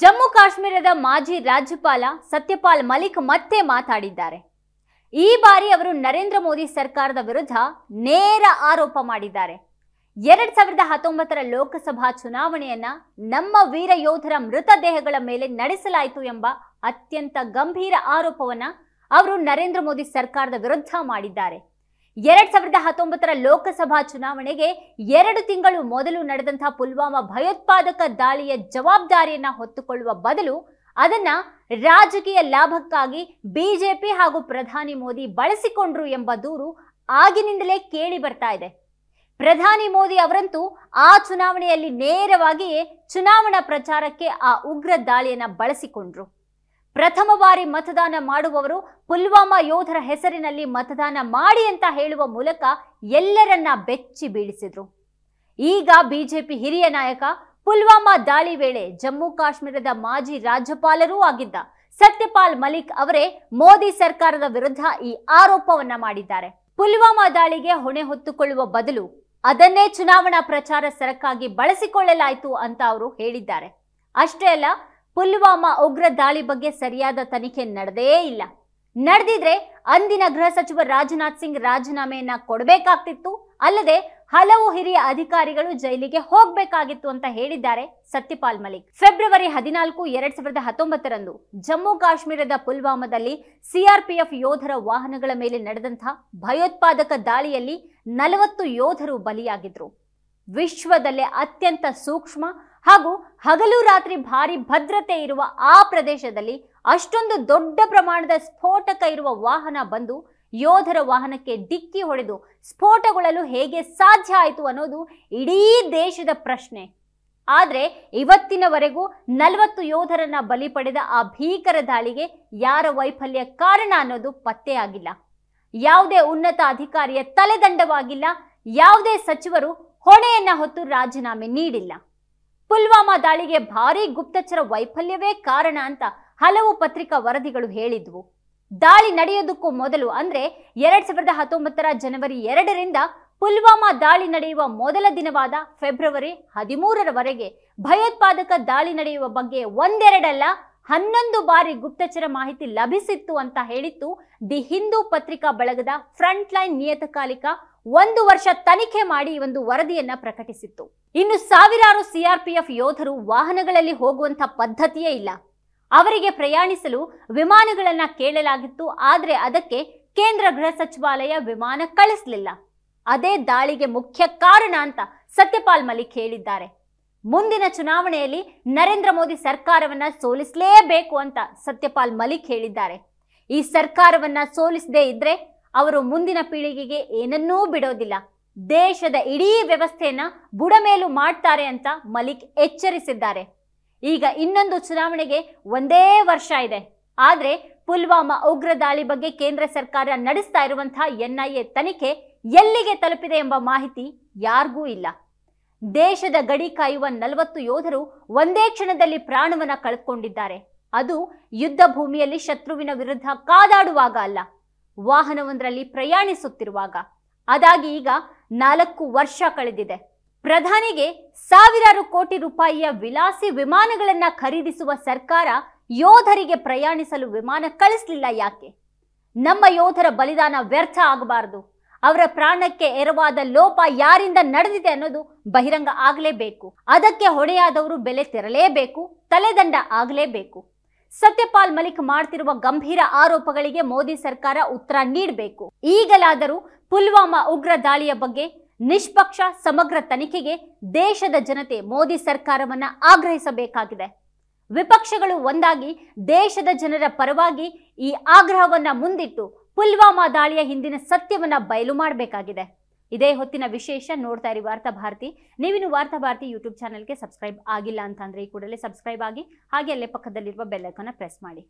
ಜಮ್ಮು ಕಾಶ್ಮೀರದ ಮಾಜಿ ರಾಜ್ಯಪಾಲ ಸತ್ಯಪಾಲ್ ಮಲಿಕ್ ಮತ್ತೆ ಮಾತಾಡಿದ್ದಾರೆ ಈ ಬಾರಿ ಅವರು ನರೇಂದ್ರ ಮೋದಿ ಸರ್ಕಾರದ ವಿರುದ್ಧ ನೇರ ಆರೋಪ ಮಾಡಿದ್ದಾರೆ ಎರಡ್ ಸಾವಿರದ ಹತ್ತೊಂಬತ್ತರ ಲೋಕಸಭಾ ಚುನಾವಣೆಯನ್ನ ನಮ್ಮ ವೀರ ಯೋಧರ ಮೃತದೇಹಗಳ ಮೇಲೆ ನಡೆಸಲಾಯಿತು ಎಂಬ ಅತ್ಯಂತ ಗಂಭೀರ ಆರೋಪವನ್ನ ಅವರು ನರೇಂದ್ರ ಮೋದಿ ಸರ್ಕಾರದ ವಿರುದ್ಧ ಮಾಡಿದ್ದಾರೆ ಎರಡ್ ಸಾವಿರದ ಹತ್ತೊಂಬತ್ತರ ಲೋಕಸಭಾ ಚುನಾವಣೆಗೆ ಎರಡು ತಿಂಗಳು ಮೊದಲು ನಡೆದಂತಹ ಪುಲ್ವಾಮಾ ಭಯೋತ್ಪಾದಕ ದಾಳಿಯ ಜವಾಬ್ದಾರಿಯನ್ನ ಹೊತ್ತುಕೊಳ್ಳುವ ಬದಲು ಅದನ್ನ ರಾಜಕೀಯ ಲಾಭಕ್ಕಾಗಿ ಬಿಜೆಪಿ ಹಾಗೂ ಪ್ರಧಾನಿ ಮೋದಿ ಬಳಸಿಕೊಂಡ್ರು ಎಂಬ ದೂರು ಆಗಿನಿಂದಲೇ ಕೇಳಿ ಬರ್ತಾ ಇದೆ ಪ್ರಧಾನಿ ಮೋದಿ ಅವರಂತೂ ಆ ಚುನಾವಣೆಯಲ್ಲಿ ನೇರವಾಗಿಯೇ ಚುನಾವಣಾ ಪ್ರಚಾರಕ್ಕೆ ಆ ಉಗ್ರ ದಾಳಿಯನ್ನ ಬಳಸಿಕೊಂಡ್ರು ಪ್ರಥಮ ಬಾರಿ ಮತದಾನ ಮಾಡುವವರು ಪುಲ್ವಾಮಾ ಯೋಧರ ಹೆಸರಿನಲ್ಲಿ ಮತದಾನ ಮಾಡಿ ಅಂತ ಹೇಳುವ ಮೂಲಕ ಎಲ್ಲರನ್ನ ಬೆಚ್ಚಿ ಬೀಳಿಸಿದ್ರು ಈಗ ಬಿಜೆಪಿ ಹಿರಿಯ ನಾಯಕ ಪುಲ್ವಾಮಾ ದಾಳಿ ವೇಳೆ ಜಮ್ಮು ಕಾಶ್ಮೀರದ ಮಾಜಿ ರಾಜ್ಯಪಾಲರೂ ಆಗಿದ್ದ ಸತ್ಯಪಾಲ್ ಮಲಿಕ್ ಅವರೇ ಮೋದಿ ಸರ್ಕಾರದ ವಿರುದ್ಧ ಈ ಆರೋಪವನ್ನ ಮಾಡಿದ್ದಾರೆ ಪುಲ್ವಾಮಾ ದಾಳಿಗೆ ಹೊಣೆ ಹೊತ್ತುಕೊಳ್ಳುವ ಬದಲು ಅದನ್ನೇ ಚುನಾವಣಾ ಪ್ರಚಾರ ಸರಕ್ಕಾಗಿ ಬಳಸಿಕೊಳ್ಳಲಾಯಿತು ಅಂತ ಅವರು ಹೇಳಿದ್ದಾರೆ ಅಷ್ಟೇ ಅಲ್ಲ ಪುಲ್ವಾಮಾ ಉಗ್ರ ದಾಳಿ ಬಗ್ಗೆ ಸರಿಯಾದ ತನಿಖೆ ನಡೆದೇ ಇಲ್ಲ ನಡೆದಿದ್ರೆ ಅಂದಿನ ಗೃಹ ಸಚಿವ ರಾಜನಾಥ್ ಸಿಂಗ್ ರಾಜೀನಾಮೆಯನ್ನ ಕೊಡಬೇಕಾಗ್ತಿತ್ತು ಅಲ್ಲದೆ ಹಲವು ಹಿರಿಯ ಅಧಿಕಾರಿಗಳು ಜೈಲಿಗೆ ಹೋಗ್ಬೇಕಾಗಿತ್ತು ಅಂತ ಹೇಳಿದ್ದಾರೆ ಸತ್ಯಪಾಲ್ ಮಲಿಕ್ ಫೆಬ್ರವರಿ ಹದಿನಾಲ್ಕು ಎರಡ್ ಸಾವಿರದ ಹತ್ತೊಂಬತ್ತರಂದು ಜಮ್ಮು ಕಾಶ್ಮೀರದ ಪುಲ್ವಾಮಾದಲ್ಲಿ ಸಿಆರ್ಪಿಎಫ್ ಯೋಧರ ವಾಹನಗಳ ಮೇಲೆ ನಡೆದಂತಹ ಭಯೋತ್ಪಾದಕ ದಾಳಿಯಲ್ಲಿ ನಲವತ್ತು ಯೋಧರು ಬಲಿಯಾಗಿದ್ರು ವಿಶ್ವದಲ್ಲೇ ಅತ್ಯಂತ ಸೂಕ್ಷ್ಮ ಹಾಗೂ ಹಗಲು ರಾತ್ರಿ ಭಾರಿ ಭದ್ರತೆ ಇರುವ ಆ ಪ್ರದೇಶದಲ್ಲಿ ಅಷ್ಟೊಂದು ದೊಡ್ಡ ಪ್ರಮಾಣದ ಸ್ಫೋಟಕ ಇರುವ ವಾಹನ ಬಂದು ಯೋಧರ ವಾಹನಕ್ಕೆ ಡಿಕ್ಕಿ ಹೊಡೆದು ಸ್ಫೋಟಗೊಳ್ಳಲು ಹೇಗೆ ಸಾಧ್ಯ ಆಯಿತು ಅನ್ನೋದು ಇಡೀ ದೇಶದ ಪ್ರಶ್ನೆ ಆದರೆ ಇವತ್ತಿನವರೆಗೂ ನಲವತ್ತು ಯೋಧರನ್ನ ಬಲಿ ಪಡೆದ ಆ ಭೀಕರ ದಾಳಿಗೆ ಯಾರ ವೈಫಲ್ಯ ಕಾರಣ ಅನ್ನೋದು ಪತ್ತೆಯಾಗಿಲ್ಲ ಯಾವುದೇ ಉನ್ನತ ಅಧಿಕಾರಿಯ ತಲೆದಂಡವಾಗಿಲ್ಲ ಯಾವುದೇ ಸಚಿವರು ಹೊಣೆಯನ್ನ ಹೊತ್ತು ರಾಜೀನಾಮೆ ನೀಡಿಲ್ಲ ಪುಲ್ವಾಮಾ ದಾಳಿಗೆ ಭಾರೀ ಗುಪ್ತಚರ ವೈಫಲ್ಯವೇ ಕಾರಣ ಅಂತ ಹಲವು ಪತ್ರಿಕಾ ವರದಿಗಳು ಹೇಳಿದ್ವು ದಾಳಿ ನಡೆಯೋದಕ್ಕೂ ಮೊದಲು ಅಂದ್ರೆ ಎರಡ್ ಸಾವಿರದ ಹತ್ತೊಂಬತ್ತರ ಜನವರಿ ಎರಡರಿಂದ ಪುಲ್ವಾಮಾ ದಾಳಿ ನಡೆಯುವ ಮೊದಲ ದಿನವಾದ ಫೆಬ್ರವರಿ ಹದಿಮೂರರವರೆಗೆ ಭಯೋತ್ಪಾದಕ ದಾಳಿ ನಡೆಯುವ ಬಗ್ಗೆ ಒಂದೆರಡಲ್ಲ ಹನ್ನೊಂದು ಬಾರಿ ಗುಪ್ತಚರ ಮಾಹಿತಿ ಲಭಿಸಿತ್ತು ಅಂತ ಹೇಳಿತ್ತು ದಿ ಹಿಂದೂ ಪತ್ರಿಕಾ ಬಳಗದ ಫ್ರಂಟ್ ಲೈನ್ ನಿಯತಕಾಲಿಕ ಒಂದು ವರ್ಷ ತನಿಖೆ ಮಾಡಿ ಒಂದು ವರದಿಯನ್ನ ಪ್ರಕಟಿಸಿತ್ತು ಇನ್ನು ಸಾವಿರಾರು ಸಿಆರ್ಪಿಎಫ್ ಯೋಧರು ವಾಹನಗಳಲ್ಲಿ ಹೋಗುವಂತ ಪದ್ಧತಿಯೇ ಇಲ್ಲ ಅವರಿಗೆ ಪ್ರಯಾಣಿಸಲು ವಿಮಾನಗಳನ್ನ ಕೇಳಲಾಗಿತ್ತು ಆದ್ರೆ ಅದಕ್ಕೆ ಕೇಂದ್ರ ಗೃಹ ಸಚಿವಾಲಯ ವಿಮಾನ ಕಳಿಸಲಿಲ್ಲ ಅದೇ ದಾಳಿಗೆ ಮುಖ್ಯ ಕಾರಣ ಅಂತ ಸತ್ಯಪಾಲ್ ಮಲಿಕ್ ಹೇಳಿದ್ದಾರೆ ಮುಂದಿನ ಚುನಾವಣೆಯಲ್ಲಿ ನರೇಂದ್ರ ಮೋದಿ ಸರ್ಕಾರವನ್ನ ಸೋಲಿಸಲೇಬೇಕು ಅಂತ ಸತ್ಯಪಾಲ್ ಮಲಿಕ್ ಹೇಳಿದ್ದಾರೆ ಈ ಸರ್ಕಾರವನ್ನ ಸೋಲಿಸದೇ ಇದ್ರೆ ಅವರು ಮುಂದಿನ ಪೀಳಿಗೆಗೆ ಏನನ್ನೂ ಬಿಡೋದಿಲ್ಲ ದೇಶದ ಇಡೀ ವ್ಯವಸ್ಥೆಯನ್ನ ಬುಡಮೇಲು ಮಾಡ್ತಾರೆ ಅಂತ ಮಲಿಕ್ ಎಚ್ಚರಿಸಿದ್ದಾರೆ ಈಗ ಇನ್ನೊಂದು ಚುನಾವಣೆಗೆ ಒಂದೇ ವರ್ಷ ಇದೆ ಆದ್ರೆ ಪುಲ್ವಾಮಾ ಉಗ್ರ ದಾಳಿ ಬಗ್ಗೆ ಕೇಂದ್ರ ಸರ್ಕಾರ ನಡೆಸ್ತಾ ಇರುವಂತಹ ಎನ್ಐಎ ತನಿಖೆ ಎಲ್ಲಿಗೆ ತಲುಪಿದೆ ಎಂಬ ಮಾಹಿತಿ ಯಾರಿಗೂ ಇಲ್ಲ ದೇಶದ ಗಡಿ ಕಾಯುವ ನಲವತ್ತು ಯೋಧರು ಒಂದೇ ಕ್ಷಣದಲ್ಲಿ ಪ್ರಾಣವನ್ನ ಕಳೆದುಕೊಂಡಿದ್ದಾರೆ ಅದು ಯುದ್ಧ ಭೂಮಿಯಲ್ಲಿ ಶತ್ರುವಿನ ವಿರುದ್ಧ ಕಾದಾಡುವಾಗ ಅಲ್ಲ ವಾಹನವೊಂದರಲ್ಲಿ ಪ್ರಯಾಣಿಸುತ್ತಿರುವಾಗ ಅದಾಗಿ ಈಗ ನಾಲ್ಕು ವರ್ಷ ಕಳೆದಿದೆ ಪ್ರಧಾನಿಗೆ ಸಾವಿರಾರು ಕೋಟಿ ರೂಪಾಯಿಯ ವಿಲಾಸಿ ವಿಮಾನಗಳನ್ನ ಖರೀದಿಸುವ ಸರ್ಕಾರ ಯೋಧರಿಗೆ ಪ್ರಯಾಣಿಸಲು ವಿಮಾನ ಕಳಿಸ್ಲಿಲ್ಲ ಯಾಕೆ ನಮ್ಮ ಯೋಧರ ಬಲಿದಾನ ವ್ಯರ್ಥ ಆಗಬಾರದು ಅವರ ಪ್ರಾಣಕ್ಕೆ ಎರವಾದ ಲೋಪ ಯಾರಿಂದ ನಡೆದಿದೆ ಅನ್ನೋದು ಬಹಿರಂಗ ಆಗಲೇಬೇಕು ಅದಕ್ಕೆ ಹೊಣೆಯಾದವರು ಬೆಲೆ ತೆರಲೇಬೇಕು ತಲೆದಂಡ ಆಗಲೇಬೇಕು ಸತ್ಯಪಾಲ್ ಮಲಿಕ್ ಮಾಡ್ತಿರುವ ಗಂಭೀರ ಆರೋಪಗಳಿಗೆ ಮೋದಿ ಸರ್ಕಾರ ಉತ್ತರ ನೀಡಬೇಕು ಈಗಲಾದರೂ ಪುಲ್ವಾಮಾ ಉಗ್ರ ದಾಳಿಯ ಬಗ್ಗೆ ನಿಷ್ಪಕ್ಷ ಸಮಗ್ರ ತನಿಖೆಗೆ ದೇಶದ ಜನತೆ ಮೋದಿ ಸರ್ಕಾರವನ್ನ ಆಗ್ರಹಿಸಬೇಕಾಗಿದೆ ವಿಪಕ್ಷಗಳು ಒಂದಾಗಿ ದೇಶದ ಜನರ ಪರವಾಗಿ ಈ ಆಗ್ರಹವನ್ನ ಮುಂದಿಟ್ಟು ಪುಲ್ವಾಮಾ ದಾಳಿಯ ಹಿಂದಿನ ಸತ್ಯವನ್ನ ಬಯಲು ಮಾಡಬೇಕಾಗಿದೆ ಇದೇ ಹೊತ್ತಿನ ವಿಶೇಷ ನೋಡ್ತಾ ಇರಿ ವಾರ್ತಾ ಭಾರತಿ ನೀವಿನ್ನು ವಾರ್ತಾ ಭಾರತಿ ಯೂಟ್ಯೂಬ್ ಚಾನಲ್ಗೆ ಸಬ್ಸ್ಕ್ರೈಬ್ ಆಗಿಲ್ಲ ಅಂತಂದ್ರೆ ಈ ಕೂಡಲೇ ಸಬ್ಸ್ಕ್ರೈಬ್ ಆಗಿ ಹಾಗೆ ಅಲ್ಲೇ ಪಕ್ಕದಲ್ಲಿರುವ ಬೆಲ್ಲೈಕನ್ನ ಪ್ರೆಸ್ ಮಾಡಿ